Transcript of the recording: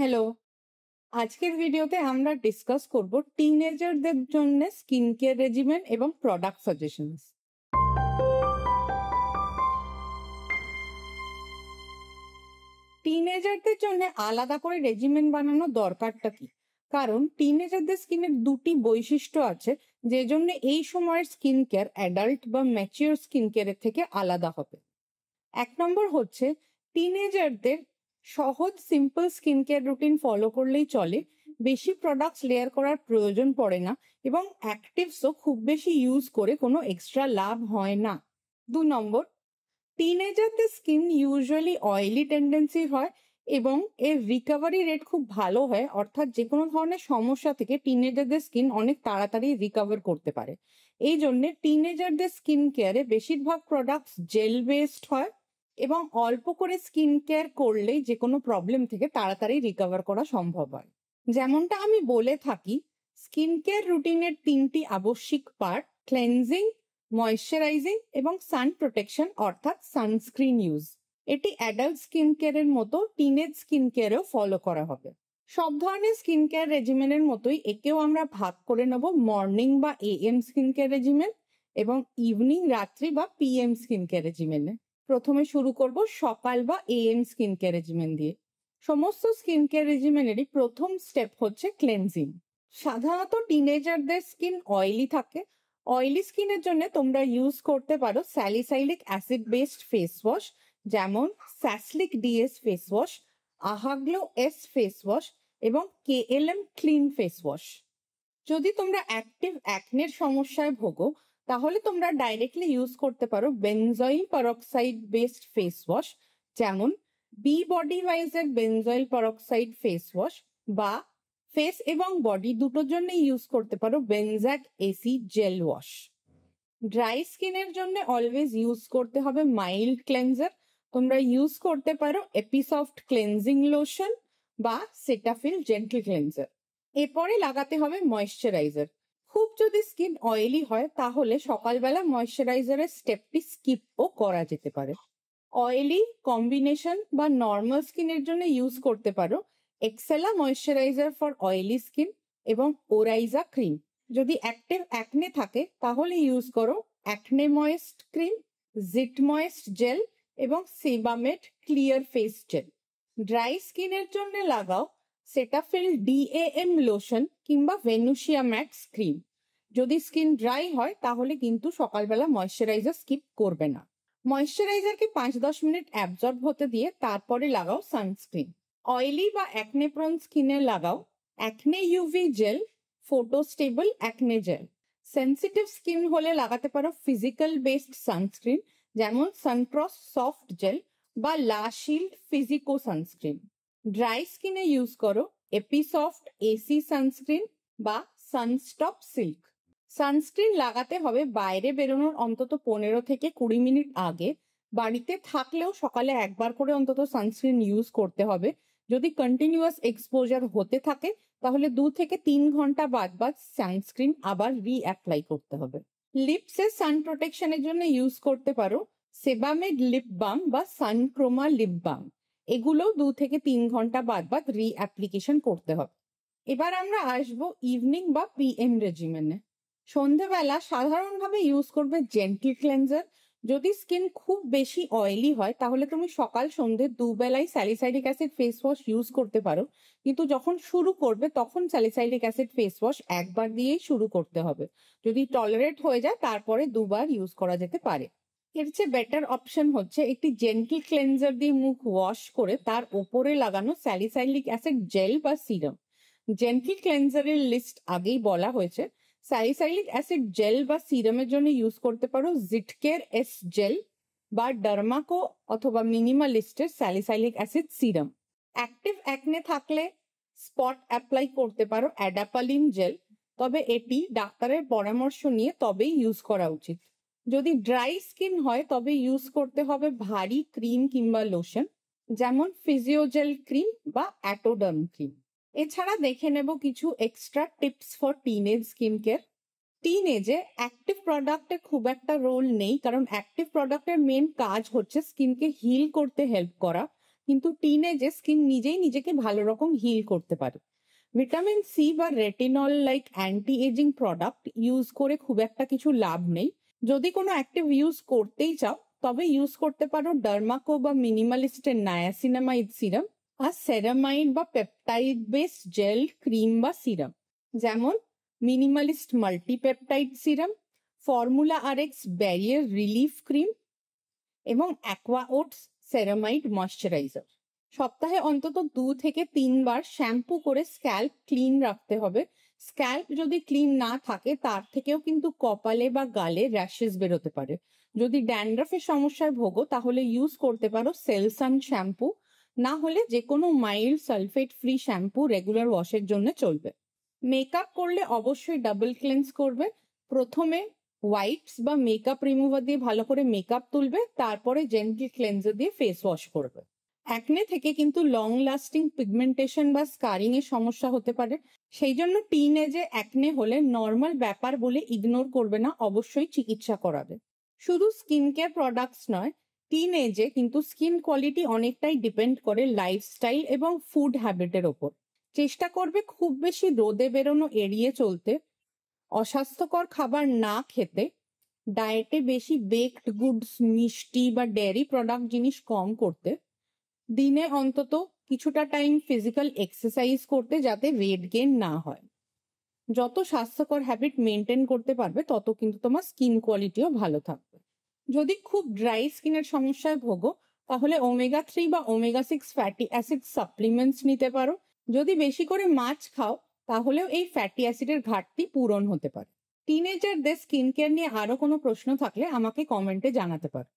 hello আজকের ভিডিওতে আমরা ডিসকাস করব টিনেজারদের জন্য স্কিন কেয়ার রেজিমেন এবং প্রোডাক্ট সাজেশন টিনেজারদের জন্য আলাদা করে রেজিমেন বানানো দরকারটা কি কারণ টিনেজারদের স্কিনের দুটি বৈশিষ্ট্য আছে যে জন্য এই সময়ের স্কিন কেয়ার অ্যাডাল্ট বা ম্যাচিওর স্কিন কেয়ারের থেকে আলাদা হবে এক নম্বর হচ্ছে টিনেজারদের সহজ simple skin care routine follow করলেই চলে বেশি প্রোডাক্টস লেয়ার করার প্রয়োজন পড়ে না এবং অ্যাক্টিভসও খুব বেশি ইউজ করে কোনো এক্সট্রা লাভ হয় না দু নম্বর টিনেজারদের স্কিন ইউজুয়ালি অয়েলি টেন্ডেন্সি হয় এবং এর রিকভারি রেট খুব ভালো হয় অর্থাৎ যে কোনো ধরনের সমস্যা থেকে টিনেজারদের স্কিন অনেক তাড়াতাড়ি রিকভার করতে পারে এই জন্যে টিনেজারদের স্কিন কেয়ারে বেশিরভাগ প্রোডাক্টস জেল বেসড হয় এবং অল্প করে স্কিন কেয়ার করলেই যে কোনো প্রবলেম থেকে তাড়াতাড়ি রিকভার করা সম্ভব হয় যেমনটা আমি বলে থাকি স্কিন কেয়ার রুটিনের তিনটি আবশ্যিক পার্ট ক্লেন্সিং ময়শ্চারাইজিং এবং সান প্রোটেকশন অর্থাৎ সানস্ক্রিন ইউজ এটি অ্যাডাল্ট স্কিন কেয়ারের মতো টিনেজ স্কিন কেয়ারেও ফলো করা হবে সব ধরনের স্কিন কেয়ার রেজিমেনের মতোই একেও আমরা ভাগ করে নেব মর্নিং বা A M skin care regimen এবং ইভিনিং রাত্রি বা পি এম স্কিন কেয়ার রেজিমেনে প্রথমে শুরু করব সকাল বা এএম স্কিন কেয়ার রেজিমেন দিয়ে সমস্ত স্কিন কেয়ার রেজিমেনেরই প্রথম স্টেপ হচ্ছে ক্লেনজিং সাধারণত টিনেজারদের স্কিন অয়েলি থাকে অয়েলি স্কিনের জন্য তোমরা ইউজ করতে পারো salicylic acid based face wash যেমন Saslic DS face wash Ahaglow S face wash এবং K L M clean face wash যদি তোমরা অ্যাক্টিভ অ্যাকনের সমস্যায় ভোগো তাহলে তোমরা ডাইরেক্টলি ইউজ করতে পারো benzoyl peroxide based face wash যেমন বি বডি ওয়াইজের বেনজয়েল পারক্সাইড ফেস ওয়াশ বা ফেস এবং বডি দুটোর জন্য ইউজ করতে পারো Benzac AC gel wash dry স্কিনের জন্য অলওয়েজ ইউজ করতে হবে মাইল্ড ক্লেন্সার তোমরা ইউজ করতে পারো এপিসফট ক্লেন্সিং লোশন বা সেটাফিল জেন্টল ক্লেন্সার এরপরে লাগাতে হবে ময়শ্চারাইজার খুব যদি স্কিন অয়েলি হয় তাহলে সকালবেলা ময়শ্চারাইজারের স্টেপটি স্কিপও করা যেতে পারে অয়েলি কম্বিনেশন বা নর্মাল স্কিনের জন্য ইউজ করতে পারো Excela moisturiser for oily skin এবং ওরাইজা ক্রিম যদি অ্যাক্টিভ অ্যাকনে থাকে তাহলে ইউজ করো acne moist cream zit moist gel এবং Sebamed clear face gel dry স্কিনের জন্য লাগাও সেটাফিল ডিএএম লোশন কিংবা ভেনুশিয়া ম্যাক্স ক্রিম যদি স্কিন ড্রাই হয় তাহলে কিন্তু সকালবেলা ময়শ্চারাইজার স্কিপ করবে না ময়শ্চারাইজারকে পাঁচ দশ মিনিট অ্যাবজর্ব হতে দিয়ে তারপরে লাগাও সানস্ক্রিন অয়েলি বা অ্যাকনেপ্রন স্কিনে লাগাও acne UV gel photostable acne gel sensitive skin হলে লাগাতে পারো ফিজিক্যাল বেসড সানস্ক্রিন যেমন সানক্রস সফট জেল বা লাশিল্ড ফিজিকো সানস্ক্রিন ড্রাই স্কিনে ইউজ করো এপিসফট এসি সানস্ক্রিন বা সানস্টপ সিল্ক সানস্ক্রিন লাগাতে হবে বাইরে বেরোনোর অন্তত পনেরো থেকে কুড়ি মিনিট আগে বাড়িতে থাকলেও সকালে একবার করে অন্তত সানস্ক্রিন ইউজ করতে হবে যদি কন্টিনিউয়াস এক্সপোজার হতে থাকে তাহলে দু থেকে তিন ঘন্টা বাদ বাদ সানস্ক্রিন আবার রিঅ্যাপ্লাই করতে হবে লিপসের সান প্রোটেকশনের জন্য ইউজ করতে পারো সেবামেড লিপ বাম বা সানক্রোমা লিপ বাম এগুলো দু থেকে তিন ঘন্টা বাদ বাদ রিঅ্যাপ্লিকেশন করতে হবে এবার আমরা আসব ইভিনিং বা পি এম রেজিমেনে সন্ধেবেলা সাধারণভাবে ইউজ করবে জেন্টল ক্লেন্সার যদি স্কিন খুব বেশি অয়েলি হয় তাহলে তুমি সকাল সন্ধে দুবেলায় salicylic acid face wash use করতে পারো কিন্তু যখন শুরু করবে তখন স্যালিসাইডিক অ্যাসিড ফেস ওয়াশ একবার দিয়েই শুরু করতে হবে যদি টলারেট হয়ে যায় তারপরে দুবার ইউজ করা যেতে পারে এর চেয়ে বেটার অপশন হচ্ছে একটি জেন্টল ক্লেনজার দিয়ে মুখ ওয়াশ করে তার উপরে লাগানো স্যালিসাইলিক অ্যাসিড জেল বা সিরাম জেন্টল ক্লেনজারের লিস্ট আগেই বলা হয়েছে স্যালিসাইলিক অ্যাসিড জেল বা সিরামের জন্য ইউজ করতে পারো জিটকের এস জেল বা ডার্মাকো অথবা মিনিমালিস্টের salicylic acid serum active acne থাকলে স্পট অ্যাপ্লাই করতে পারো অ্যাডাপালিন জেল তবে এটি ডাক্তারের পরামর্শ নিয়ে তবেই ইউজ করা উচিত যদি ড্রাই স্কিন হয় তবে ইউজ করতে হবে ভারী ক্রিম কিংবা লোশন যেমন ফিজিওজেল ক্রিম বা অ্যাটোডার্ম ক্রিম এছাড়া দেখে নেব কিছু extra tips for teenage skin care teen এজে অ্যাক্টিভ প্রোডাক্টের খুব একটা রোল নেই কারণ অ্যাক্টিভ প্রোডাক্টের মেন কাজ হচ্ছে স্কিনকে হিল করতে হেল্প করা কিন্তু টিন এজে স্কিন নিজেই নিজেকে ভালো রকম হিল করতে পারে ভিটামিন সি বা retinol like anti ageing product use করে খুব একটা কিছু লাভ নেই যদি কোনো অ্যাক্টিভ ইউজ করতেই চাও তবে ইউজ করতে পারো ডার্মাকো বা মিনিমালিস্টের নায়াসিনামাইড সিরাম আর সেরামাইড বা পেপটাইড বেস জেল ক্রিম বা সিরাম যেমন মিনিমালিস্ট মাল্টিপেপটাইড সিরাম ফর্মুলা আর এক্স ব্যারিয়ার রিলিফ ক্রিম এবং অ্যাকোয়া ওটস সেরামাইড ময়শ্চারাইজার সপ্তাহে অন্তত দু থেকে তিনবার শ্যাম্পু করে স্ক্যাল্প ক্লিন রাখতে হবে স্ক্যাল্প যদি ক্লিন না থাকে তার থেকেও কিন্তু কপালে বা গালে র্যাশেস বেরোতে পারে যদি ড্যান্ড্রাফের সমস্যায় ভোগো তাহলে ইউজ করতে পারো সেলসান শ্যাম্পু না হলে যে কোনো mild sulphate free shampoo regular ওয়াশের জন্য চলবে মেকআপ করলে অবশ্যই ডাবল ক্লেন্স করবে প্রথমে হোয়াইটস বা মেকআপ রিমুভার দিয়ে ভালো করে মেকআপ তুলবে তারপরে জেন্টল ক্লেন্সার দিয়ে ফেস ওয়াশ করবে অ্যাকনে থেকে কিন্তু লং লাস্টিং পিগমেন্টেশন বা স্কারিং এর সমস্যা হতে পারে সেই জন্য টিন এজে অ্যাকনে হলে নর্মাল ব্যাপার বলে ইগনোর করবে না অবশ্যই চিকিৎসা করাবে শুধু স্কিন কেয়ার প্রোডাক্টস নয় টিন এজে কিন্তু স্কিন কোয়ালিটি অনেকটাই ডিপেন্ড করে লাইফস্টাইল এবং ফুড হ্যাবিটের ওপর চেষ্টা করবে খুব বেশি রোদে বেরোনো এড়িয়ে চলতে অস্বাস্থ্যকর খাবার না খেতে ডায়েটে বেশি বেকড গুডস মিষ্টি বা ডেয়ারি প্রোডাক্ট জিনিস কম করতে দিনে অন্তত কিছুটা টাইম ফিজিক্যাল এক্সারসাইজ করতে যাতে ওয়েট গেন না হয় যত স্বাস্থ্যকর হ্যাবিট মেনটেন করতে পারবে তত কিন্তু তোমার স্কিন কোয়ালিটিও ভালো থাকবে যদি খুব ড্রাই স্কিনের সমস্যায় ভোগো তাহলে ওমেগা থ্রি বা omega six fatty acid supplements নিতে পারো যদি বেশি করে মাছ খাও তাহলেও এই ফ্যাটি অ্যাসিডের ঘাটতি পূরণ হতে পারে টিনেজারদের স্কিন কেয়ার নিয়ে আরো কোনো প্রশ্ন থাকলে আমাকে কমেন্টে জানাতে পারো